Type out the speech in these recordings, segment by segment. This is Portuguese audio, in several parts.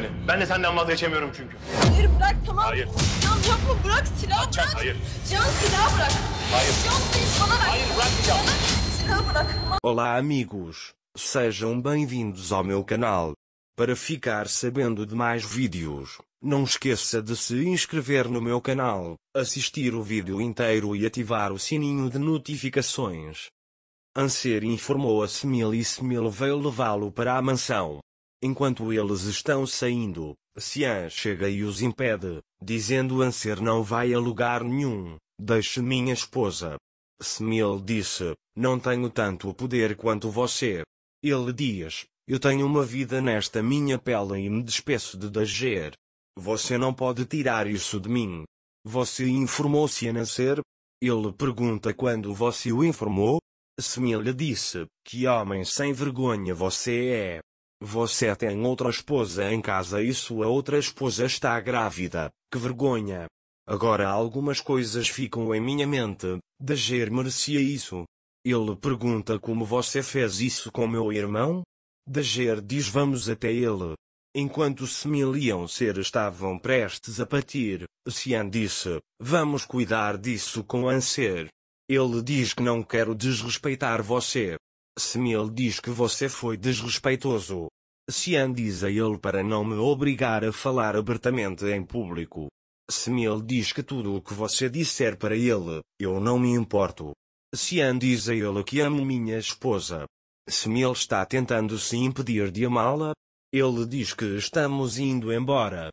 beni. Ben de senden vazgeçemiyorum çünkü. Hayır bırak tamam. Hayır. Can yapma bırak silah bırak. Hayır. Can silah bırak. Hayır. Can bana Hayır Silah bırak. Olá amigos. Sejam bem-vindos ao meu canal. Para ficar sabendo de mais vídeos, não esqueça de se inscrever no meu canal, assistir o vídeo inteiro e ativar o sininho de notificações. Anser informou a Semil e Semil veio levá-lo para a mansão. Enquanto eles estão saindo, Si'an chega e os impede, dizendo Anser não vai a lugar nenhum, deixe minha esposa. Semil disse, não tenho tanto poder quanto você. Ele diz, eu tenho uma vida nesta minha pele e me despeço de Dager. Você não pode tirar isso de mim. Você informou-se a nascer? Ele pergunta quando você o informou? Semil disse, que homem sem vergonha você é. Você tem outra esposa em casa e sua outra esposa está grávida. Que vergonha! Agora algumas coisas ficam em minha mente. Dager merecia isso. Ele pergunta como você fez isso com meu irmão? Dager diz vamos até ele. Enquanto Semilion ser estavam prestes a partir, Cian disse, vamos cuidar disso com Anser. Ele diz que não quero desrespeitar você, se me ele diz que você foi desrespeitoso, an diz a ele para não me obrigar a falar abertamente em público. Se me ele diz que tudo o que você disser para ele, eu não me importo. an diz a ele que amo minha esposa. Se me ele está tentando se impedir de amá-la, ele diz que estamos indo embora.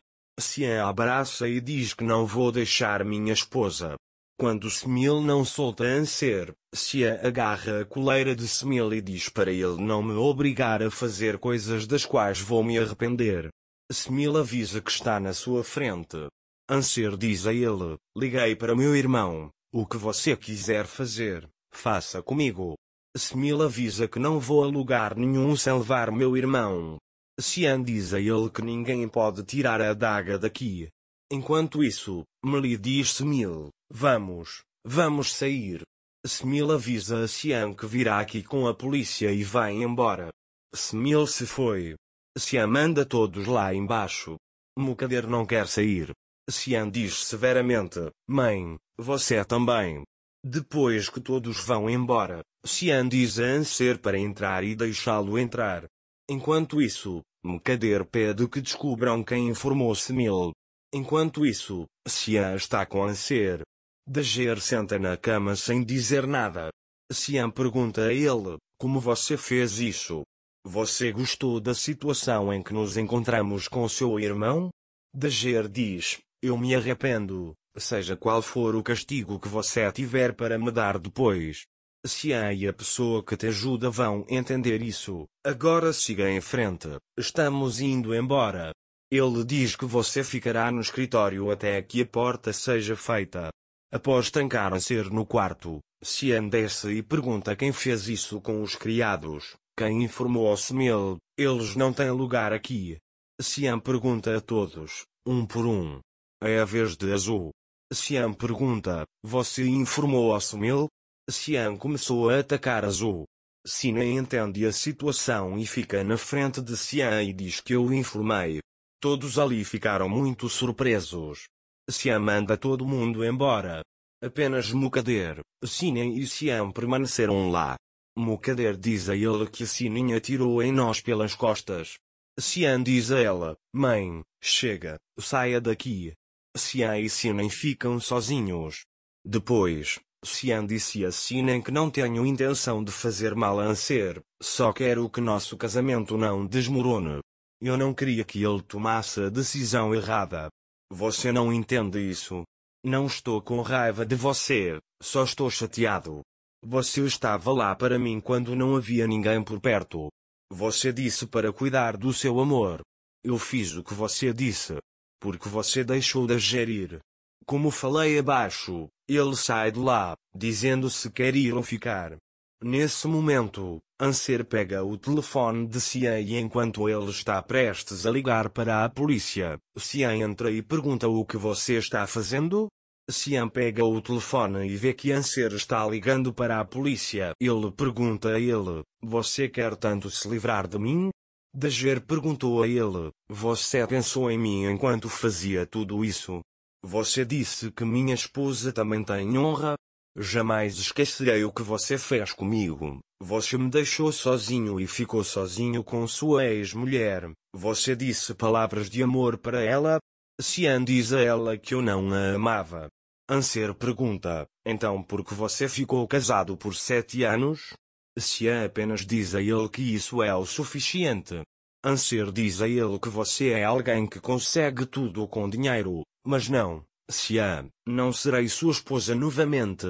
an abraça e diz que não vou deixar minha esposa. Quando Semil não solta Anser, Sia agarra a coleira de Semil e diz para ele não me obrigar a fazer coisas das quais vou me arrepender. Semil avisa que está na sua frente. Anser diz a ele, liguei para meu irmão, o que você quiser fazer, faça comigo. Semil avisa que não vou a lugar nenhum sem levar meu irmão. Sian diz a ele que ninguém pode tirar a adaga daqui, Enquanto isso, Merli diz Semil, vamos, vamos sair. Semil avisa a Sian que virá aqui com a polícia e vai embora. Semil se foi. Sian manda todos lá embaixo. Mukader não quer sair. Sian diz severamente, mãe, você também. Depois que todos vão embora, Sian diz a Anser para entrar e deixá-lo entrar. Enquanto isso, Mukader pede que descubram quem informou Semil. Enquanto isso, Xian está com Anser. Dager senta na cama sem dizer nada. Xian pergunta a ele, como você fez isso? Você gostou da situação em que nos encontramos com seu irmão? Dager diz, eu me arrependo, seja qual for o castigo que você tiver para me dar depois. Xian e a pessoa que te ajuda vão entender isso, agora siga em frente, estamos indo embora. Ele diz que você ficará no escritório até que a porta seja feita. Após a se no quarto, Sian desce e pergunta quem fez isso com os criados, quem informou ao Semel? eles não têm lugar aqui. Sian pergunta a todos, um por um. É a vez de Azul. Sian pergunta, você informou ao Semel? Sian começou a atacar Azul. Sina entende a situação e fica na frente de Sian e diz que eu informei, Todos ali ficaram muito surpresos. Siam manda todo mundo embora. Apenas Mukader, Sinem e Siam permaneceram lá. Mukader diz a ele que Sinem atirou em nós pelas costas. Siam diz a ela, mãe, chega, saia daqui. Siam e Sinem ficam sozinhos. Depois, Sian disse a Sinem que não tenho intenção de fazer mal a Anser, só quero que nosso casamento não desmorone. Eu não queria que ele tomasse a decisão errada. Você não entende isso. Não estou com raiva de você, só estou chateado. Você estava lá para mim quando não havia ninguém por perto. Você disse para cuidar do seu amor. Eu fiz o que você disse. Porque você deixou de gerir. Como falei abaixo, ele sai de lá, dizendo se quer ir ou ficar. Nesse momento, Anser pega o telefone de Cian e enquanto ele está prestes a ligar para a polícia, Cian entra e pergunta o que você está fazendo? Cian pega o telefone e vê que Anser está ligando para a polícia. Ele pergunta a ele, você quer tanto se livrar de mim? Dager perguntou a ele, você pensou em mim enquanto fazia tudo isso? Você disse que minha esposa também tem honra? Jamais esquecerei o que você fez comigo. Você me deixou sozinho e ficou sozinho com sua ex-mulher. Você disse palavras de amor para ela. Cian diz a ela que eu não a amava. Anser pergunta, então por que você ficou casado por sete anos? Cian é apenas diz a ele que isso é o suficiente. Anser diz a ele que você é alguém que consegue tudo com dinheiro, mas não, Siá, não serei sua esposa novamente.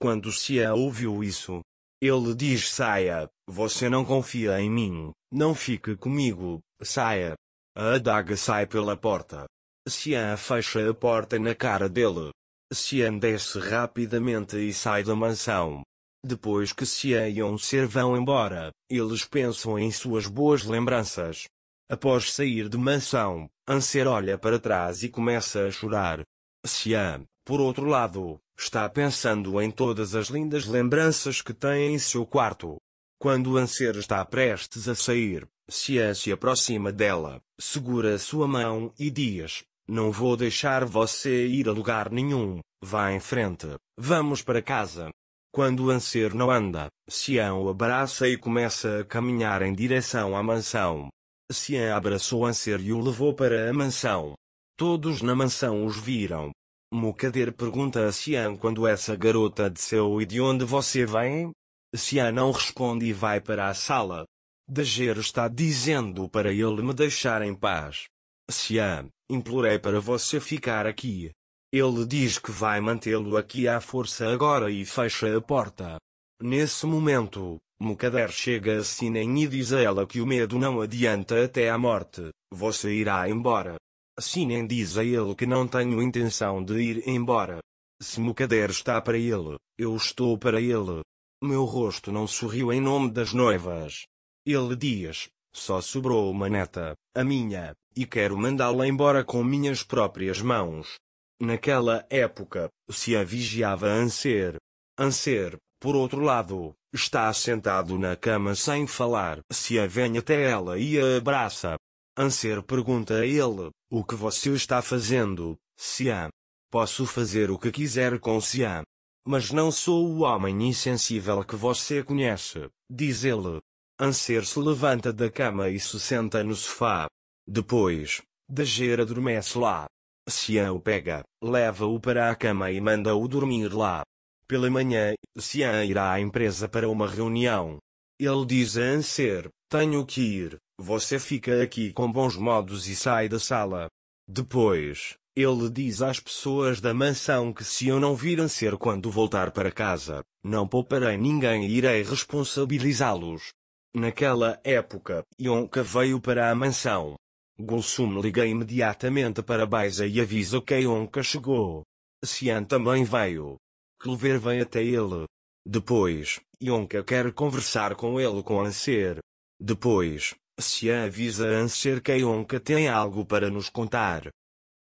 Quando Siá ouviu isso, ele diz saia, você não confia em mim, não fique comigo, saia. A adaga sai pela porta. Sian fecha a porta na cara dele. Sian desce rapidamente e sai da mansão. Depois que Sian e Onser vão embora, eles pensam em suas boas lembranças. Após sair de mansão, Anser olha para trás e começa a chorar. Siam, por outro lado, está pensando em todas as lindas lembranças que tem em seu quarto. Quando o Anser está prestes a sair, Sian se aproxima dela, segura sua mão e diz: Não vou deixar você ir a lugar nenhum, vá em frente, vamos para casa. Quando o Anser não anda, Sian o abraça e começa a caminhar em direção à mansão. Sian abraçou Anser e o levou para a mansão. Todos na mansão os viram. Mukader pergunta a Cian quando essa garota desceu e de onde você vem? Cian não responde e vai para a sala. Dajer está dizendo para ele me deixar em paz. Cian, implorei para você ficar aqui. Ele diz que vai mantê-lo aqui à força agora e fecha a porta. Nesse momento, Mukader chega a Sinem e diz a ela que o medo não adianta até à morte, você irá embora. Sinem assim diz a ele que não tenho intenção de ir embora. Se Mukader está para ele, eu estou para ele. Meu rosto não sorriu em nome das noivas. Ele diz, só sobrou uma neta, a minha, e quero mandá-la embora com minhas próprias mãos. Naquela época, se a vigiava Anser. Anser, por outro lado, está sentado na cama sem falar. Se a vem até ela e a abraça. Anser pergunta a ele, o que você está fazendo, Sian? Posso fazer o que quiser com Sian. Mas não sou o homem insensível que você conhece, diz ele. Anser se levanta da cama e se senta no sofá. Depois, Dager adormece lá. Sian o pega, leva-o para a cama e manda-o dormir lá. Pela manhã, Sian irá à empresa para uma reunião. Ele diz a Anser, tenho que ir, você fica aqui com bons modos e sai da sala. Depois, ele diz às pessoas da mansão que se eu não vir a ser quando voltar para casa, não pouparei ninguém e irei responsabilizá-los. Naquela época, Yonka veio para a mansão. Gulsum liga imediatamente para Baiza e avisa que Yonka chegou. Sian também veio. Clover vem até ele. Depois, Yonka quer conversar com ele com Anser. Depois, se avisa Anser que tem algo para nos contar.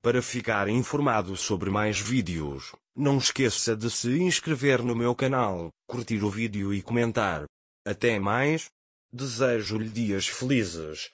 Para ficar informado sobre mais vídeos, não esqueça de se inscrever no meu canal, curtir o vídeo e comentar. Até mais! Desejo-lhe dias felizes,